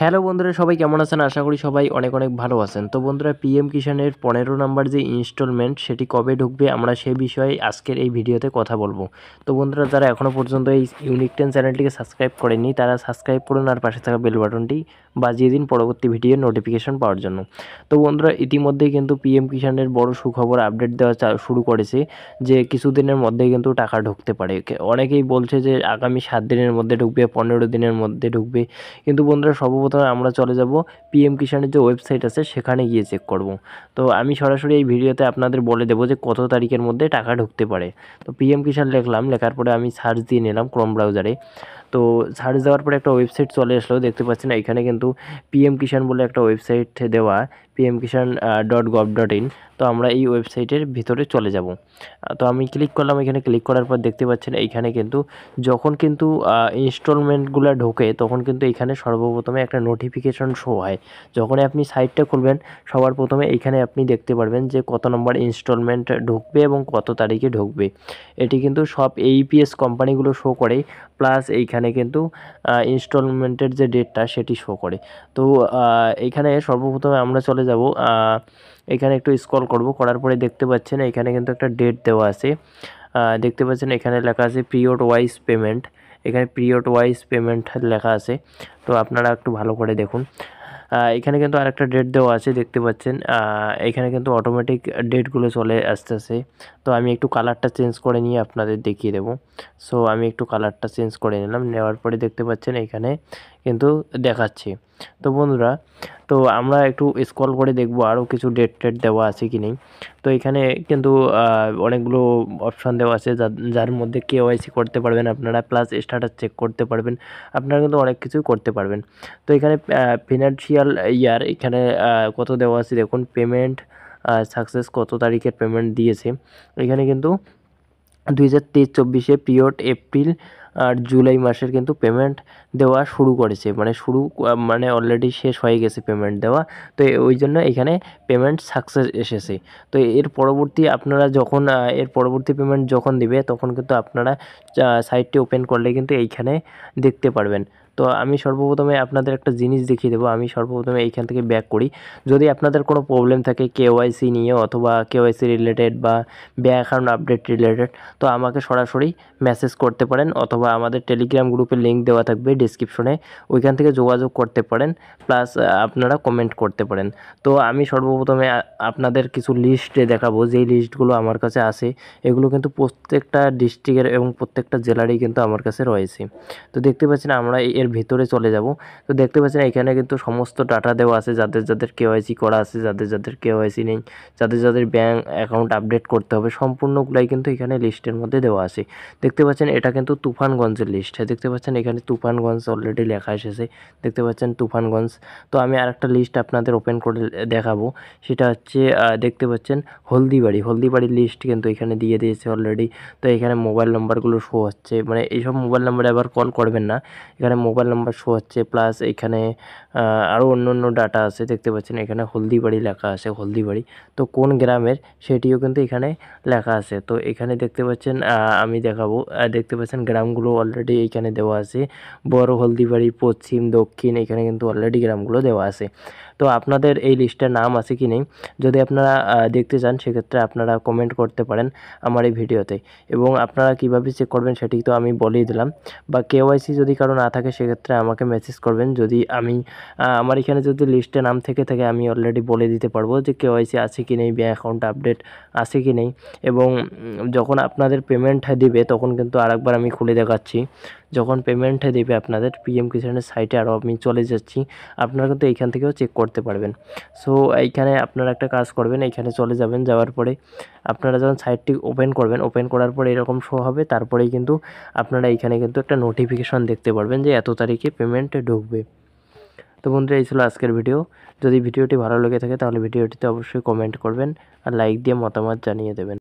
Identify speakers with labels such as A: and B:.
A: hello বন্ধুরা সবাই কেমন আছেন আশা করি সবাই অনেক অনেক ভালো আছেন তো বন্ধুরা পিএম কিষানের পনেরো নাম্বার যে ইনস্টলমেন্ট সেটি কবে ঢুকবে আমরা সে বিষয়ে আজকের এই ভিডিওতে কথা বলবো তো বন্ধুরা যারা এখনও পর্যন্ত এই ইউনিক টেন চ্যানেলটিকে সাবস্ক্রাইব করেনি তারা সাবস্ক্রাইব করুন আর পাশে থাকা বেল বাটনটি বাজিয়ে দিন পরবর্তী ভিডিওর নোটিফিকেশন পাওয়ার জন্য তো বন্ধুরা ইতিমধ্যেই কিন্তু পিএম কিষানের বড় সুখবর আপডেট দেওয়া শুরু করেছে যে কিছুদিনের মধ্যেই কিন্তু টাকা ঢুকতে পারে অনেকেই বলছে যে আগামী সাত দিনের মধ্যে ঢুকবে পনেরো দিনের মধ্যে ঢুকবে কিন্তু বন্ধুরা সব প্রথমে আমরা চলে যাব পিএম কিষাণের যে ওয়েবসাইট আছে সেখানে গিয়ে চেক করব তো আমি সরাসরি এই ভিডিওতে আপনাদের বলে দেবো যে কত তারিখের মধ্যে টাকা ঢুকতে পারে তো পিএম কিষাণ লিখলাম লেখার পরে আমি সার্চ দিয়ে নিলাম ক্রোম ব্রাউজারে তো সার্চ দেওয়ার পরে একটা ওয়েবসাইট চলে আসলো দেখতে পাচ্ছেন এখানে কিন্তু পিএম কিষাণ বলে একটা ওয়েবসাইট দেওয়া PM Kisan dot gov dot in তো আমরা এই ওয়েবসাইটের ভিতরে চলে যাব তো আমি ক্লিক করলাম এখানে ক্লিক করার পর দেখতে পাচ্ছেন এইখানে কিন্তু যখন কিন্তু ইনস্টলমেন্টগুলো ঢোকে তখন কিন্তু এখানে সর্বপ্রথমে একটা নোটিফিকেশন শো হয় যখন আপনি সাইটটা খুলবেন সবার প্রথমে এখানে আপনি দেখতে পারবেন যে কত নম্বর ইনস্টলমেন্ট ঢুকবে এবং কত তারিখে ঢুকবে এটি কিন্তু সব এইপিএস কোম্পানিগুলো শো করে প্লাস এইখানে কিন্তু ইনস্টলমেন্টের যে ডেটটা সেটি শো করে তো এখানে সর্বপ্রথমে আমরা চলে যাব এখানে একটু স্কল করব করার পরে দেখতে পাচ্ছেন এখানে কিন্তু একটা ডেট দেওয়া আছে দেখতে পাচ্ছেন এখানে লেখা আছে পিরিয়ড ওয়াইজ পেমেন্ট এখানে পিরিয়ড ওয়াইজ পেমেন্ট লেখা আছে তো আপনারা একটু ভালো করে দেখুন এখানে কিন্তু আরেকটা ডেট দেওয়া আছে দেখতে পাচ্ছেন এখানে কিন্তু অটোমেটিক ডেটগুলো চলে আসতেছে তো আমি একটু কালারটা চেঞ্জ করে নিয়ে আপনাদের দেখিয়ে দেবো সো আমি একটু কালারটা চেঞ্জ করে নিলাম নেওয়ার পরে দেখতে পাচ্ছেন এখানে কিন্তু দেখাচ্ছে তো বন্ধুরা তো আমরা একটু স্ক্রল করে দেখব আরও কিছু ডেট টেট দেওয়া আছে কি নেই তো এখানে কিন্তু অনেকগুলো অপশান দেওয়া আছে যার মধ্যে ওয়াইসি করতে পারবেন আপনারা প্লাস স্ট্যাটাস চেক করতে পারবেন আপনারা কিন্তু অনেক কিছুই করতে পারবেন তো এখানে ফিনান্সিয়াল ইয়ার এখানে কত দেওয়া আছে দেখুন পেমেন্ট সাকসেস কত তারিখের পেমেন্ট দিয়েছে এখানে কিন্তু দুই হাজার তেইশ চব্বিশে পিরিয়ড এপ্রিল আর জুলাই মাসের কিন্তু পেমেন্ট দেওয়া শুরু করেছে মানে শুরু মানে অলরেডি শেষ হয়ে গেছে পেমেন্ট দেওয়া তো ওই জন্য এখানে পেমেন্ট সাকসেস এসেছে তো এর পরবর্তী আপনারা যখন এর পরবর্তী পেমেন্ট যখন দিবে তখন কিন্তু আপনারা সাইটটি ওপেন করলে কিন্তু এইখানে দেখতে পারবেন তো আমি সর্বপ্রথমে আপনাদের একটা জিনিস দেখিয়ে দেবো আমি সর্বপ্রথমে এইখান থেকে ব্যাক করি যদি আপনাদের কোনো প্রবলেম থাকে কেওয়াইসি নিয়ে অথবা কেওয়াইসি রিলেটেড বা ব্যাঙ্ক অ্যাকাউন্ট আপডেট রিলেটেড তো আমাকে সরাসরি মেসেজ করতে পারেন অথবা বা আমাদের টেলিগ্রাম গ্রুপের লিঙ্ক দেওয়া থাকবে ডিসক্রিপশনে ওইখান থেকে যোগাযোগ করতে পারেন প্লাস আপনারা কমেন্ট করতে পারেন তো আমি সর্বপ্রথমে আপনাদের কিছু লিস্টে দেখাবো যেই লিস্টগুলো আমার কাছে আছে এগুলো কিন্তু প্রত্যেকটা ডিস্ট্রিক্টের এবং প্রত্যেকটা জেলারই কিন্তু আমার কাছে রয়েছে তো দেখতে পাচ্ছেন আমরা এর ভিতরে চলে যাব তো দেখতে পাচ্ছেন এখানে কিন্তু সমস্ত ডাটা দেওয়া আছে যাদের যাদের কেওয়াইসি করা আছে যাদের যাদের কেওয়াইসি নেই যাদের যাদের ব্যাঙ্ক অ্যাকাউন্ট আপডেট করতে হবে সম্পূর্ণগুলাই কিন্তু এখানে লিস্টের মধ্যে দেওয়া আছে দেখতে পাচ্ছেন এটা কিন্তু তুফান তুফানগঞ্জের লিস্ট হ্যাঁ, দেখতে পাচ্ছেন এখানে তুফানগঞ্জ অলরেডি লেখা এসেছে দেখতে পাচ্ছেন তুফানগঞ্জ তো আমি আর একটা লিস্ট আপনাদের ওপেন করে দেখাবো সেটা হচ্ছে দেখতে পাচ্ছেন হলদিবাড়ি হলদিবাড়ির লিস্ট কিন্তু এখানে দিয়ে দিয়েছে অলরেডি তো এখানে মোবাইল নাম্বারগুলো শো হচ্ছে মানে এইসব মোবাইল নাম্বারে আবার কল করবেন না এখানে মোবাইল নাম্বার শো হচ্ছে প্লাস এখানে আরও অন্য অন্য ডাটা আছে দেখতে পাচ্ছেন এখানে হলদিবাড়ি লেখা আছে হলদিবাড়ি তো কোন গ্রামের সেটিও কিন্তু এখানে লেখা আছে তো এখানে দেখতে পাচ্ছেন আমি দেখাবো দেখতে পাচ্ছেন গ্রামগুলো গ্রামগুলো অলরেডি এইখানে দেওয়া আছে বড় হলদিবাড়ি পশ্চিম দক্ষিণ এখানে কিন্তু অলরেডি গ্রামগুলো দেওয়া আছে তো আপনাদের এই লিস্টের নাম আছে কি নেই যদি আপনারা দেখতে চান সেক্ষেত্রে আপনারা কমেন্ট করতে পারেন আমার এই ভিডিওতে এবং আপনারা কিভাবে চেক করবেন সেটি তো আমি বলেই দিলাম বা কেওয়াইসি যদি কারো না থাকে সেক্ষেত্রে আমাকে মেসেজ করবেন যদি আমি আমার এখানে যদি লিস্টে নাম থেকে থাকে আমি অলরেডি বলে দিতে পারবো যে কেওয়াইসি আছে কি নেই ব্যাঙ্ক অ্যাকাউন্ট আপডেট আছে কি নেই এবং যখন আপনাদের পেমেন্ট দিবে তখন কিন্তু আরেকবার আমি খুলে দেখ দেখাচ্ছি যখন পেমেন্টে দেবে আপনাদের পিএম কিষানের সাইটে আরও আমি চলে যাচ্ছি আপনারা কিন্তু এইখান থেকেও চেক করতে পারবেন সো এইখানে আপনারা একটা কাজ করবেন এইখানে চলে যাবেন যাওয়ার পরে আপনারা যখন সাইটটি ওপেন করবেন ওপেন করার পরে এরকম শো হবে তারপরেই কিন্তু আপনারা এইখানে কিন্তু একটা নোটিফিকেশন দেখতে পারবেন যে এত তারিখে পেমেন্টে ঢুকবে তো বন্ধুরা এই ছিল আজকের ভিডিও যদি ভিডিওটি ভালো লেগে থাকে তাহলে ভিডিওটিতে অবশ্যই কমেন্ট করবেন আর লাইক দিয়ে মতামত জানিয়ে দেবেন